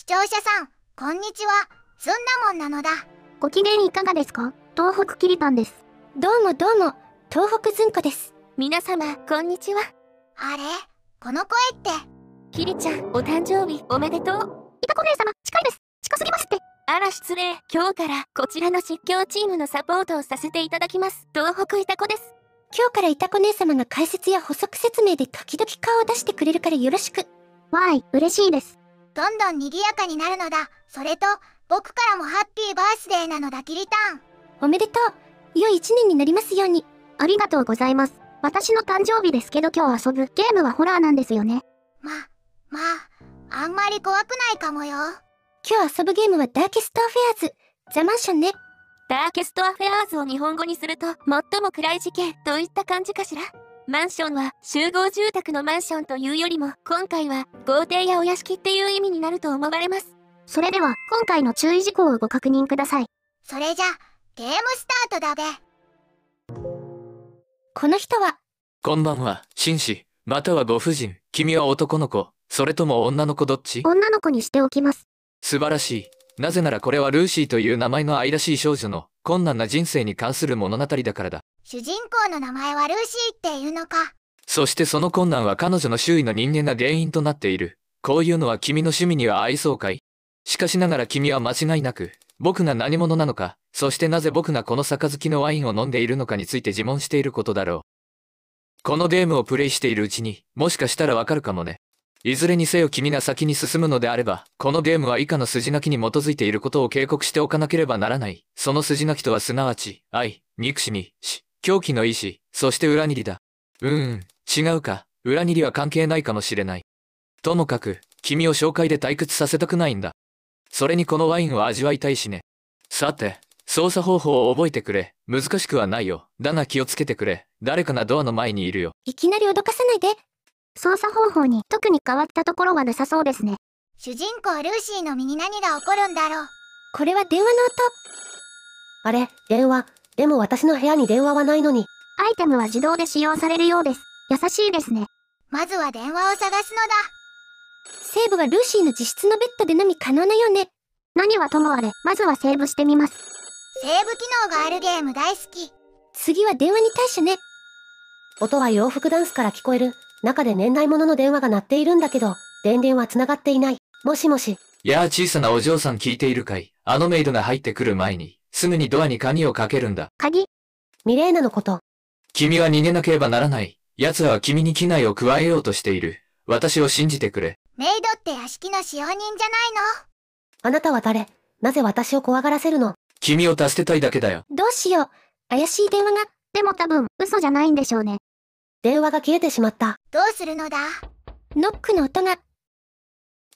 視聴者さん、こんにちは。すんだもんなのだ。ご機嫌いかがですか東北きりたんです。どうもどうも、東北ずんこです。皆様、こんにちは。あれこの声って。きりちゃん、お誕生日おめでとう。いたこ姉様、近いです。近すぎますって。あら失礼。今日からこちらの実況チームのサポートをさせていただきます。東北いたこです。今日からいたこ姉様が解説や補足説明で時々顔を出してくれるからよろしく。わーい、嬉しいです。どんどん賑やかになるのだそれと僕からもハッピーバースデーなのだキリタンおめでとう良い一年になりますようにありがとうございます私の誕生日ですけど今日遊ぶゲームはホラーなんですよねままああんまり怖くないかもよ今日遊ぶゲームはダーケストアフェアーズザマンションねダーケストアフェアーズを日本語にすると最も暗い事件といった感じかしらマンションは集合住宅のマンションというよりも、今回は豪邸やお屋敷っていう意味になると思われます。それでは、今回の注意事項をご確認ください。それじゃ、ゲームスタートだべ。この人は、こんばんは、紳士、またはご婦人。君は男の子、それとも女の子どっち女の子にしておきます。素晴らしい。なぜならこれはルーシーという名前の愛らしい少女の困難な人生に関する物語だからだ。主人公の名前はルーシーっていうのか。そしてその困難は彼女の周囲の人間が原因となっている。こういうのは君の趣味には合いそうかいしかしながら君は間違いなく、僕が何者なのか、そしてなぜ僕がこの杯のワインを飲んでいるのかについて自問していることだろう。このゲームをプレイしているうちに、もしかしたらわかるかもね。いずれにせよ君が先に進むのであれば、このゲームは以下の筋書きに基づいていることを警告しておかなければならない。その筋書きとはすなわち、愛、憎しみ、死、狂気の意志、そして裏切りだ。うーん、違うか、裏切りは関係ないかもしれない。ともかく、君を紹介で退屈させたくないんだ。それにこのワインを味わいたいしね。さて、操作方法を覚えてくれ。難しくはないよ。だが気をつけてくれ。誰かがドアの前にいるよ。いきなり脅かさないで。操作方法に特に変わったところはなさそうですね。主人公ルーシーの身に何が起こるんだろう。これは電話の音。あれ、電話。でも私の部屋に電話はないのに。アイテムは自動で使用されるようです。優しいですね。まずは電話を探すのだ。セーブはルーシーの自室のベッドでのみ可能なよね。何はともあれ、まずはセーブしてみます。セーブ機能があるゲーム大好き。次は電話に対してね。音は洋服ダンスから聞こえる。中で年代物の電話が鳴っているんだけど、電源は繋がっていない。もしもし。やあ小さなお嬢さん聞いているかいあのメイドが入ってくる前に。すぐにドアに鍵をかけるんだ。鍵ミレーナのこと。君は逃げなければならない。奴らは君に機内を加えようとしている。私を信じてくれ。メイドって屋敷の使用人じゃないのあなたは誰なぜ私を怖がらせるの君を助けたいだけだよ。どうしよう。怪しい電話が。でも多分、嘘じゃないんでしょうね。電話が消えてしまった。どうするのだノックの音が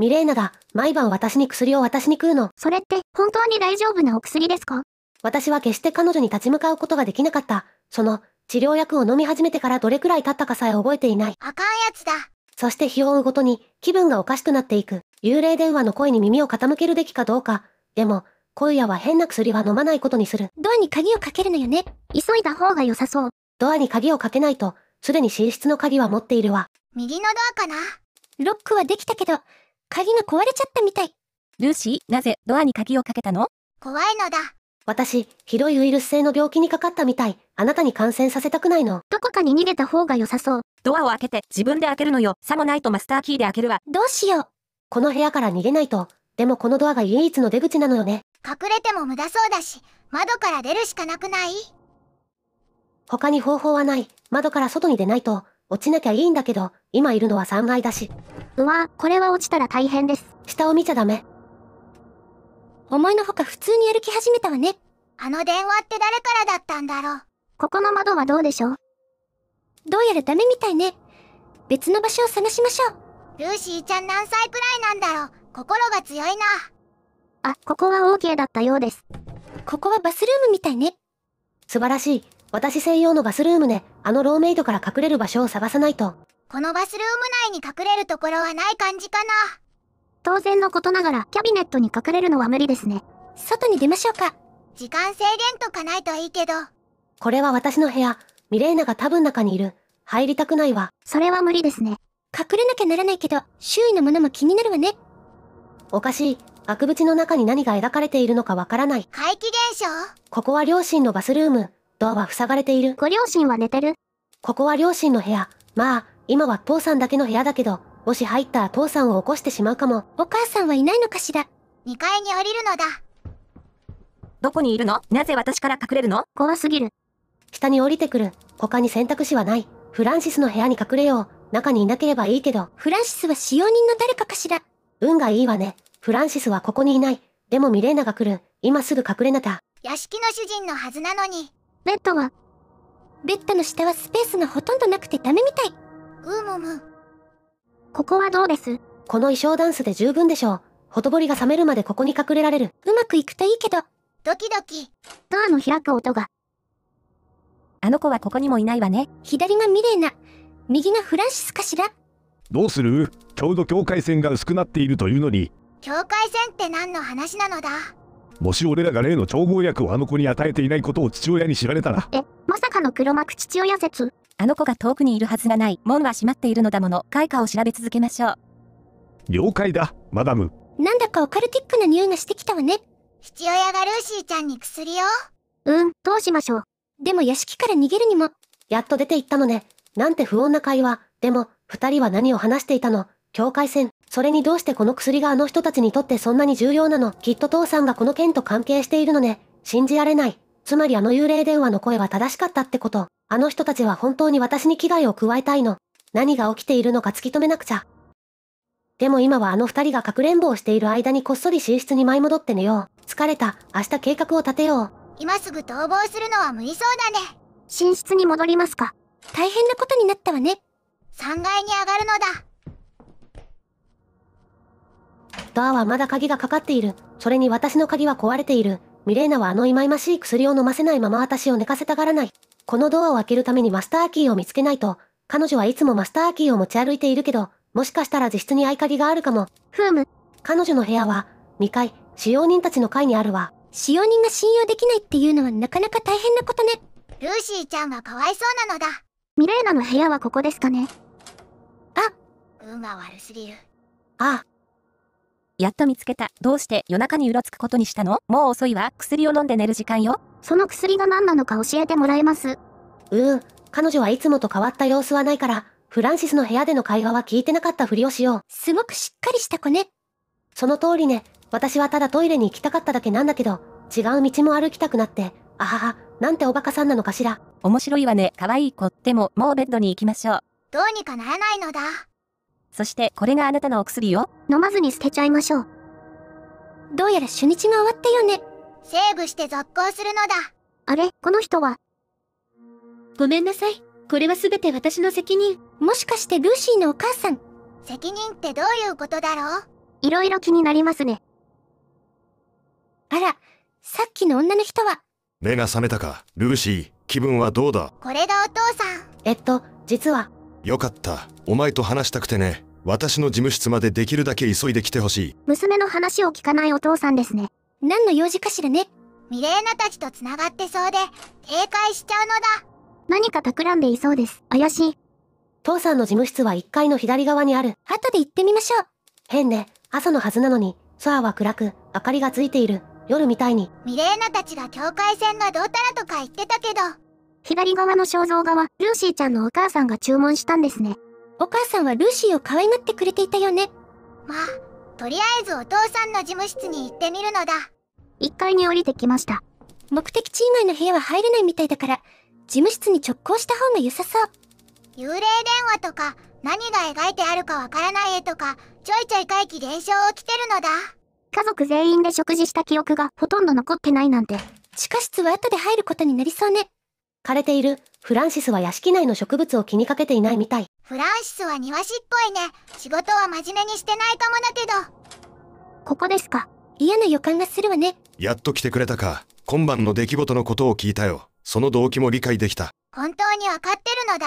ミレーナが、毎晩私に薬を渡しに来るの。それって、本当に大丈夫なお薬ですか私は決して彼女に立ち向かうことができなかった。その、治療薬を飲み始めてからどれくらい経ったかさえ覚えていない。あかんやつだ。そして日を追うごとに、気分がおかしくなっていく。幽霊電話の声に耳を傾けるべきかどうか。でも、今夜は変な薬は飲まないことにする。ドアに鍵をかけるのよね。急いだ方が良さそう。ドアに鍵をかけないと、すでに寝室の鍵は持っているわ。右のドアかな。ロックはできたけど、鍵が壊れちゃったみたい。ルーシー、なぜドアに鍵をかけたの怖いのだ。私、ひどいウイルス性の病気にかかったみたい。あなたに感染させたくないの。どこかに逃げた方が良さそう。ドアを開けて自分で開けるのよ。さもないとマスターキーで開けるわ。どうしよう。この部屋から逃げないと。でもこのドアが唯一の出口なのよね。隠れても無駄そうだし、窓から出るしかなくない他に方法はない。窓から外に出ないと、落ちなきゃいいんだけど、今いるのは3階だし。うわこれは落ちたら大変です。下を見ちゃダメ。思いのほか普通に歩き始めたわね。あの電話って誰からだったんだろう。ここの窓はどうでしょうどうやらダメみたいね。別の場所を探しましょう。ルーシーちゃん何歳くらいなんだろう。心が強いな。あ、ここは OK だったようです。ここはバスルームみたいね。素晴らしい。私専用のバスルームね。あのローメイドから隠れる場所を探さないと。このバスルーム内に隠れるところはない感じかな。当然のことながら、キャビネットに隠れるのは無理ですね。外に出ましょうか。時間制限とかないといいけど。これは私の部屋。ミレーナが多分中にいる。入りたくないわ。それは無理ですね。隠れなきゃならないけど、周囲のものも気になるわね。おかしい。額縁の中に何が描かれているのかわからない。怪奇現象ここは両親のバスルーム。ドアは塞がれている。ご両親は寝てる。ここは両親の部屋。まあ、今は父さんだけの部屋だけど、もし入ったら父さんを起こしてしまうかも。お母さんはいないのかしら。2階に降りるのだ。どこにいるのなぜ私から隠れるの怖すぎる。下に降りてくる。他に選択肢はない。フランシスの部屋に隠れよう。中にいなければいいけど。フランシスは使用人の誰かかしら。運がいいわね。フランシスはここにいない。でもミレーナが来る。今すぐ隠れなた。屋敷の主人のはずなのに。ベッドはベッドの下はスペースがほとんどなくてダメみたい。うむむ。ここはどうですこの衣装ダンスで十分でしょう。ほとぼりが冷めるまでここに隠れられる。うまくいくといいけど。ドキドキ。ドアの開く音が。あの子はここにもいないわね。左がミレーナ。右がフランシスかしら。どうするちょうど境界線が薄くなっているというのに。境界線って何の話なのだもし俺らが例の調合薬をあの子に与えていないことを父親に知られたら。え、まさかの黒幕父親説。あの子が遠くにいるはずがない。門は閉まっているのだもの。開花を調べ続けましょう。了解だ、マダム。なんだかオカルティックな匂いがしてきたわね。父親がルーシーちゃんに薬をうん、どうしましょう。でも屋敷から逃げるにも。やっと出て行ったのね。なんて不穏な会話。でも、二人は何を話していたの境界線それにどうしてこの薬があの人たちにとってそんなに重要なのきっと父さんがこの件と関係しているのね。信じられない。つまりあの幽霊電話の声は正しかったってこと。あの人たちは本当に私に危害を加えたいの。何が起きているのか突き止めなくちゃ。でも今はあの二人がかくれんぼをしている間にこっそり寝室に舞い戻って寝よう。疲れた。明日計画を立てよう。今すぐ逃亡するのは無理そうだね。寝室に戻りますか。大変なことになったわね。3階に上がるのだ。ドアはまだ鍵がかかっている。それに私の鍵は壊れている。ミレーナはあの忌々しい薬を飲ませないまま私を寝かせたがらない。このドアを開けるためにマスターキーを見つけないと、彼女はいつもマスターキーを持ち歩いているけど、もしかしたら自室に合鍵があるかも。ふむ。彼女の部屋は、2階、使用人たちの階にあるわ。使用人が信用できないっていうのはなかなか大変なことね。ルーシーちゃんはかわいそうなのだ。ミレーナの部屋はここですかね。あ運が悪すぎる。ああ。やっと見つけた。どうして夜中にうろつくことにしたのもう遅いわ。薬を飲んで寝る時間よ。その薬が何なのか教えてもらえます。うん。彼女はいつもと変わった様子はないから、フランシスの部屋での会話は聞いてなかったふりをしよう。すごくしっかりした子ね。その通りね。私はただトイレに行きたかっただけなんだけど、違う道も歩きたくなって、あはは、なんておバカさんなのかしら。面白いわね。可愛い子。でも、もうベッドに行きましょう。どうにかならないのだ。そしてこれがあなたのお薬よ。飲まずに捨てちゃいましょう。どうやら初日が終わったよね。セーブして続行するのだ。あれ、この人は。ごめんなさい。これは全て私の責任。もしかしてルーシーのお母さん。責任ってどういうことだろういろいろ気になりますね。あら、さっきの女の人は。目が覚めたか、ルーシー。気分はどうだこれがお父さん。えっと、実は。よかった。お前と話したくてね。私の事務室までできるだけ急いで来てほしい娘の話を聞かないお父さんですね何の用事かしらねミレーナたちと繋がってそうで警戒しちゃうのだ何か企んでいそうです怪しい父さんの事務室は1階の左側にある後で行ってみましょう変ね朝のはずなのに空は暗く明かりがついている夜みたいにミレーナたちが境界線がどうたらとか言ってたけど左側の肖像画はルーシーちゃんのお母さんが注文したんですねお母さんはルーシーを可愛がってくれていたよね。まあ、とりあえずお父さんの事務室に行ってみるのだ。1階に降りてきました。目的地以外の部屋は入れないみたいだから、事務室に直行した方が良さそう。幽霊電話とか、何が描いてあるかわからない絵とか、ちょいちょい怪奇現象起きてるのだ。家族全員で食事した記憶がほとんど残ってないなんて。地下室は後で入ることになりそうね。枯れている。フランシスは屋敷内の植物を気にかけていないみたい。フランシスは庭師っぽいね。仕事は真面目にしてないかもだけど。ここですか。嫌な予感がするわね。やっと来てくれたか。今晩の出来事のことを聞いたよ。その動機も理解できた。本当にわかってるのだ。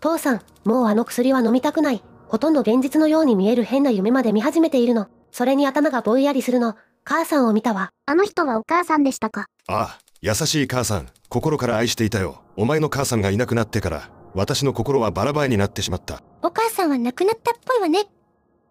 父さん、もうあの薬は飲みたくない。ほとんど現実のように見える変な夢まで見始めているの。それに頭がぼんやりするの。母さんを見たわ。あの人はお母さんでしたか。ああ、優しい母さん。心から愛していたよ。お前の母さんがいなくなってから、私の心はバラバラになってしまった。お母さんは亡くなったっぽいわね。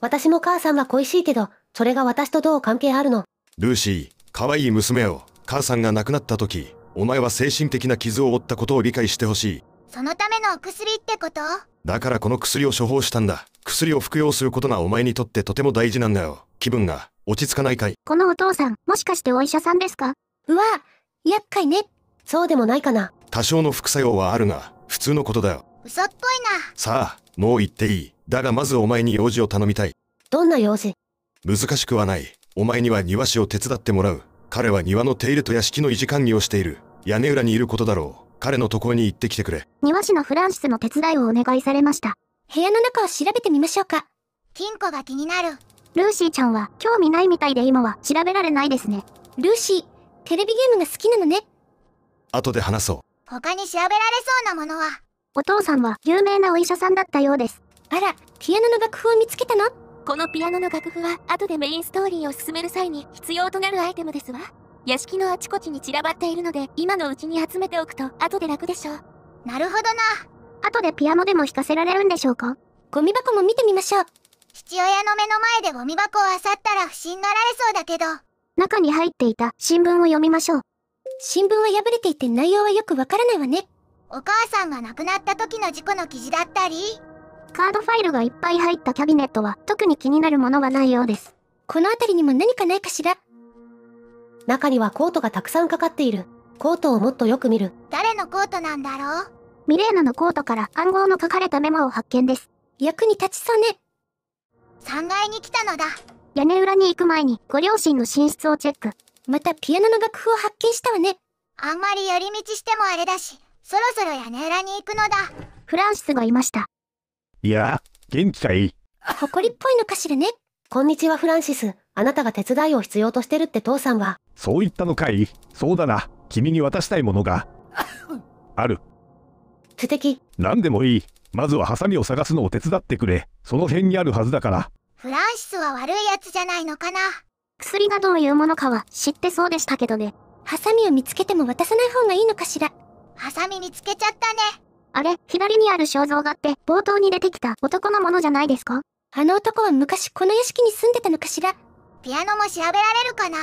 私も母さんは恋しいけど、それが私とどう関係あるのルーシー、可愛い娘を母さんが亡くなった時、お前は精神的な傷を負ったことを理解してほしい。そのためのお薬ってことだからこの薬を処方したんだ。薬を服用することがお前にとってとても大事なんだよ。気分が落ち着かないかい。このお父さん、もしかしてお医者さんですかうわ、厄介ね。そうでもないかな多少の副作用はあるが普通のことだよ嘘っぽいなさあもう言っていいだがまずお前に用事を頼みたいどんな用事難しくはないお前には庭師を手伝ってもらう彼は庭の手入れと屋敷の維持管理をしている屋根裏にいることだろう彼のところに行ってきてくれ庭師のフランシスの手伝いをお願いされました部屋の中を調べてみましょうか金庫が気になるルーシーちゃんは興味ないみたいで今は調べられないですねルーシーテレビゲームが好きなのね後で話そう他に調べられそうなものはお父さんは有名なお医者さんだったようですあらピアノの楽譜を見つけたのこのピアノの楽譜は後でメインストーリーを進める際に必要となるアイテムですわ屋敷のあちこちに散らばっているので今のうちに集めておくと後で楽でしょうなるほどな後でピアノでも弾かせられるんでしょうかゴミ箱も見てみましょう父親の目の前でゴミ箱を漁ったら不審がられそうだけど中に入っていた新聞を読みましょう新聞は破れていて内容はよくわからないわね。お母さんが亡くなった時の事故の記事だったり。カードファイルがいっぱい入ったキャビネットは特に気になるものはないようです。この辺りにも何かないかしら中にはコートがたくさんかかっている。コートをもっとよく見る。誰のコートなんだろうミレーナのコートから暗号の書かれたメモを発見です。役に立ちそうね。3階に来たのだ。屋根裏に行く前にご両親の寝室をチェック。またピアノの楽譜を発見したわね。あんまり寄り道してもあれだし、そろそろ屋根裏に行くのだ。フランシスがいました。いや、元気かい誇りっぽいのかしらね。こんにちはフランシス。あなたが手伝いを必要としてるって父さんは。そう言ったのかいそうだな。君に渡したいものが。ある。素敵。何でもいい。まずはハサミを探すのを手伝ってくれ。その辺にあるはずだから。フランシスは悪いやつじゃないのかな。薬がどういうものかは知ってそうでしたけどね。ハサミを見つけても渡さない方がいいのかしら。ハサミ見つけちゃったね。あれ、左にある肖像画って冒頭に出てきた男のものじゃないですかあの男は昔この屋敷に住んでたのかしら。ピアノも調べられるかな。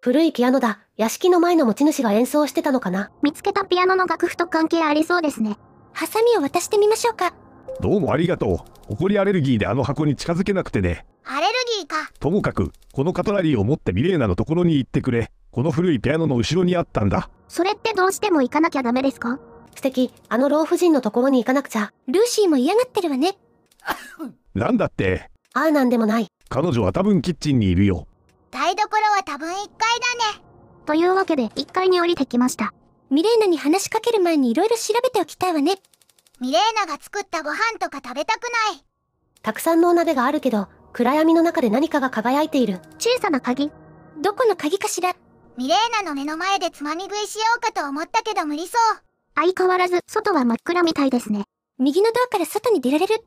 古いピアノだ。屋敷の前の持ち主が演奏してたのかな。見つけたピアノの楽譜と関係ありそうですね。ハサミを渡してみましょうか。どうもありがとう。埃アレルギーであの箱に近づけなくてね。ともかく、このカトラリーを持ってミレーナのところに行ってくれ。この古いピアノの後ろにあったんだ。それってどうしても行かなきゃダメですか素敵、あの老婦人のところに行かなくちゃ。ルーシーも嫌がってるわね。なんだって。ああなんでもない。彼女は多分キッチンにいるよ。台所は多分1階だね。というわけで1階に降りてきました。ミレーナに話しかける前に色々調べておきたいわね。ミレーナが作ったご飯とか食べたくない。たくさんのお鍋があるけど、暗闇の中で何かが輝いている。小さな鍵。どこの鍵かしらミレーナの目の前でつまみ食いしようかと思ったけど無理そう。相変わらず、外は真っ暗みたいですね。右のドアから外に出られる。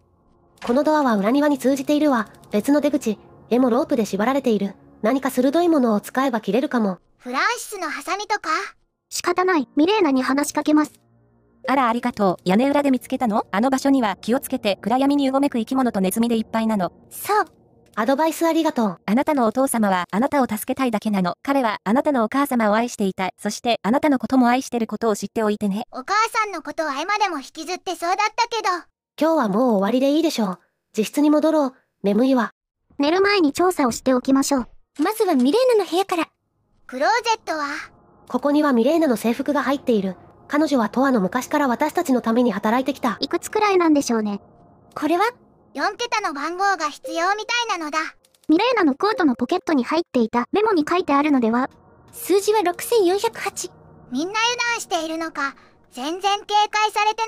このドアは裏庭に通じているわ。別の出口。絵もロープで縛られている。何か鋭いものを使えば切れるかも。フランシスのハサミとか仕方ない。ミレーナに話しかけます。あらありがとう。屋根裏で見つけたのあの場所には気をつけて暗闇にうごめく生き物とネズミでいっぱいなの。そう。アドバイスありがとう。あなたのお父様はあなたを助けたいだけなの。彼はあなたのお母様を愛していた。そしてあなたのことも愛してることを知っておいてね。お母さんのことは今でも引きずってそうだったけど。今日はもう終わりでいいでしょう。自室に戻ろう。眠いわ。寝る前に調査をしておきましょう。まずはミレーナの部屋から。クローゼットはここにはミレーナの制服が入っている。彼女はとわの昔から私たちのために働いてきた。いくつくらいなんでしょうね。これは ?4 桁の番号が必要みたいなのだ。ミレーナのコートのポケットに入っていたメモに書いてあるのでは数字は6408。みんな油断しているのか、全然警戒されてない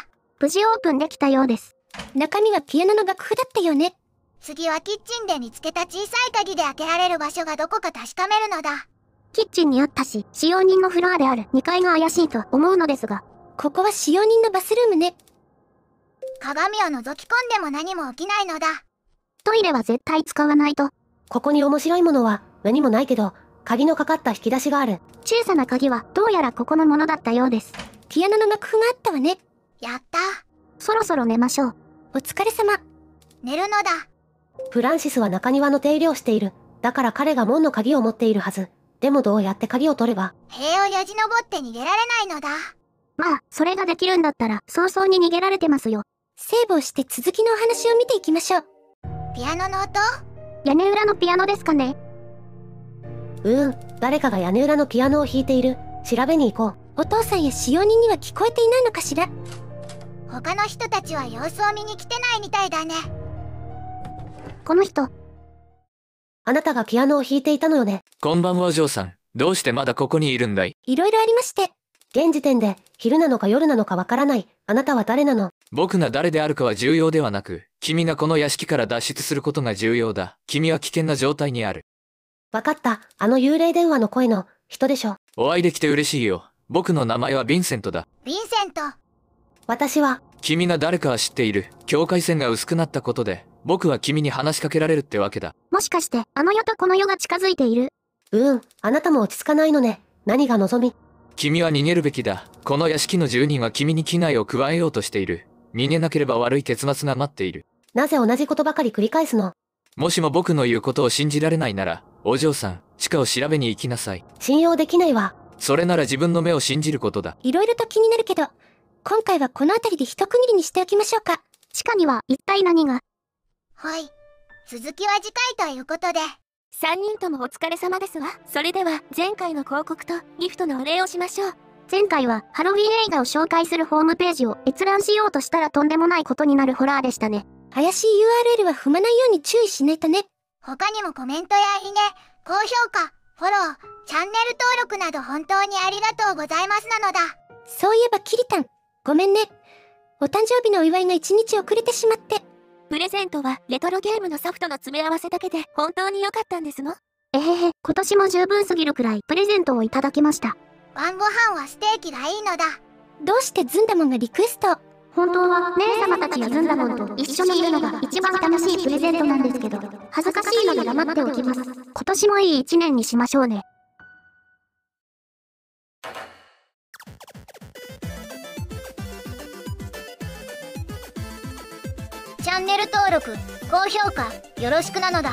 のだ。無事オープンできたようです。中身はピアノの楽譜だったよね。次はキッチンで見つけた小さい鍵で開けられる場所がどこか確かめるのだ。キッチンにあったし、使用人のフロアである2階が怪しいと思うのですが。ここは使用人のバスルームね。鏡を覗き込んでも何も起きないのだ。トイレは絶対使わないと。ここに面白いものは何もないけど、鍵のかかった引き出しがある。小さな鍵はどうやらここのものだったようです。ピアノの楽譜があったわね。やった。そろそろ寝ましょう。お疲れ様。寝るのだ。フランシスは中庭の手入れをしている。だから彼が門の鍵を持っているはず。でもどうやって鍵を取れば塀をよじ登って逃げられないのだ。まあ、それができるんだったら早々に逃げられてますよ。セーブをして続きのお話を見ていきましょう。ピアノの音屋根裏のピアノですかねうん、誰かが屋根裏のピアノを弾いている。調べに行こう。お父さんや使用人には聞こえていないのかしら他の人たちは様子を見に来てないみたいだね。この人、あなたがピアノを弾いていたのよね。こんばんはお嬢さん。どうしてまだここにいるんだいいろいろありまして。現時点で、昼なのか夜なのかわからない。あなたは誰なの僕が誰であるかは重要ではなく、君がこの屋敷から脱出することが重要だ。君は危険な状態にある。わかった。あの幽霊電話の声の、人でしょ。お会いできて嬉しいよ。僕の名前はヴィンセントだ。ヴィンセント。私は。君が誰かは知っている。境界線が薄くなったことで、僕は君に話しかけられるってわけだ。もしかして、あの世とこの世が近づいている。うん、あなたも落ち着かないのね。何が望み君は逃げるべきだ。この屋敷の住人は君に危害を加えようとしている。逃げなければ悪い結末が待っている。なぜ同じことばかり繰り返すのもしも僕の言うことを信じられないなら、お嬢さん、地下を調べに行きなさい。信用できないわ。それなら自分の目を信じることだ。いろいろと気になるけど、今回はこの辺りで一区切りにしておきましょうか。地下には一体何がはい続きは次回ということで3人ともお疲れ様ですわそれでは前回の広告とギフトのお礼をしましょう前回はハロウィン映画を紹介するホームページを閲覧しようとしたらとんでもないことになるホラーでしたね怪しい URL は踏まないように注意しないとね他にもコメントやいいね高評価フォローチャンネル登録など本当にありがとうございますなのだそういえばキリタンごめんねお誕生日のお祝いが一日遅れてしまってプレゼントはレトロゲームのソフトの詰め合わせだけで本当に良かったんですのえへへ、今年も十分すぎるくらいプレゼントをいただきました。晩ご飯はステーキがいいのだ。どうしてズンダモンがリクエスト本当は姉様たちやずんだもんと一緒にいるのが一番楽しいプレゼントなんですけど、恥ずかしいので黙っておきます。今年もいい一年にしましょうね。ャンネル登録高評価よろしくなのだ